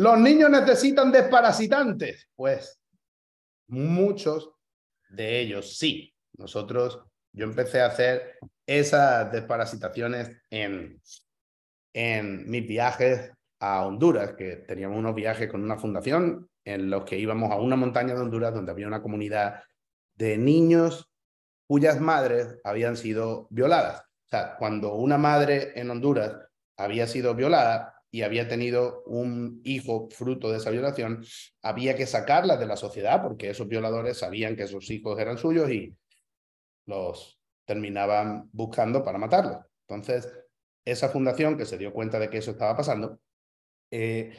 Los niños necesitan desparasitantes. Pues muchos de ellos sí. Nosotros, yo empecé a hacer esas desparasitaciones en, en mis viajes a Honduras, que teníamos unos viajes con una fundación en los que íbamos a una montaña de Honduras donde había una comunidad de niños cuyas madres habían sido violadas. O sea, cuando una madre en Honduras había sido violada, y había tenido un hijo fruto de esa violación, había que sacarla de la sociedad porque esos violadores sabían que sus hijos eran suyos y los terminaban buscando para matarlos. Entonces, esa fundación que se dio cuenta de que eso estaba pasando, eh,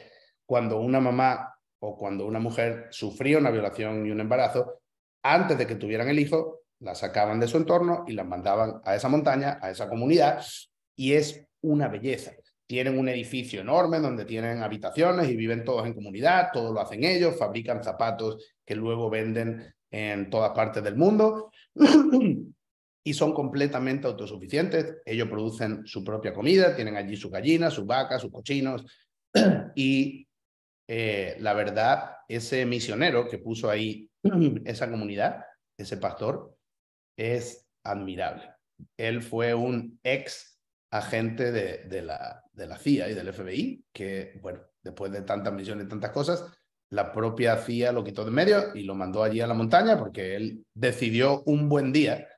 cuando una mamá o cuando una mujer sufría una violación y un embarazo, antes de que tuvieran el hijo, la sacaban de su entorno y la mandaban a esa montaña, a esa comunidad, y es una belleza tienen un edificio enorme donde tienen habitaciones y viven todos en comunidad, todo lo hacen ellos, fabrican zapatos que luego venden en todas partes del mundo y son completamente autosuficientes. Ellos producen su propia comida, tienen allí sus gallinas, sus vacas, sus cochinos y eh, la verdad, ese misionero que puso ahí esa comunidad, ese pastor, es admirable. Él fue un ex agente de, de, la, de la CIA y del FBI, que, bueno, después de tantas misiones y tantas cosas, la propia CIA lo quitó de medio y lo mandó allí a la montaña porque él decidió un buen día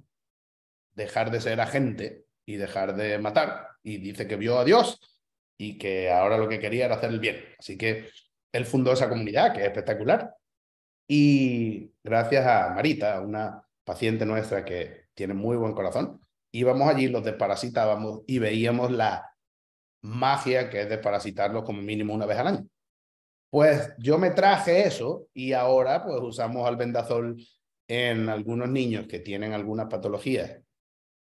dejar de ser agente y dejar de matar. Y dice que vio a Dios y que ahora lo que quería era hacer el bien. Así que él fundó esa comunidad, que es espectacular. Y gracias a Marita, una paciente nuestra que tiene muy buen corazón, íbamos allí, los desparasitábamos y veíamos la magia que es desparasitarlos como mínimo una vez al año. Pues yo me traje eso y ahora pues usamos albendazol en algunos niños que tienen algunas patologías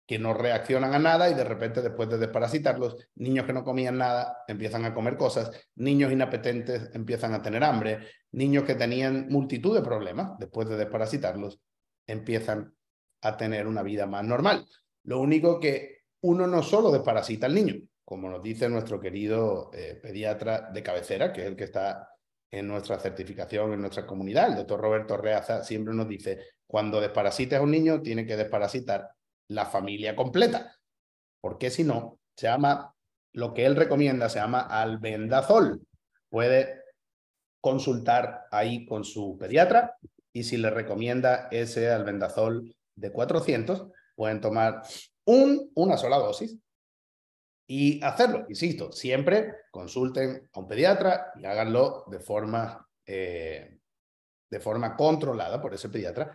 que no reaccionan a nada y de repente después de desparasitarlos, niños que no comían nada empiezan a comer cosas, niños inapetentes empiezan a tener hambre, niños que tenían multitud de problemas después de desparasitarlos empiezan a tener una vida más normal. Lo único que uno no solo desparasita al niño, como nos dice nuestro querido eh, pediatra de cabecera, que es el que está en nuestra certificación, en nuestra comunidad. El doctor Roberto Reaza siempre nos dice, cuando desparasites a un niño, tiene que desparasitar la familia completa, porque si no, se llama, lo que él recomienda se llama albendazol. Puede consultar ahí con su pediatra y si le recomienda ese albendazol de 400, pueden tomar una sola dosis y hacerlo. Insisto, siempre consulten a un pediatra y háganlo de forma, eh, de forma controlada por ese pediatra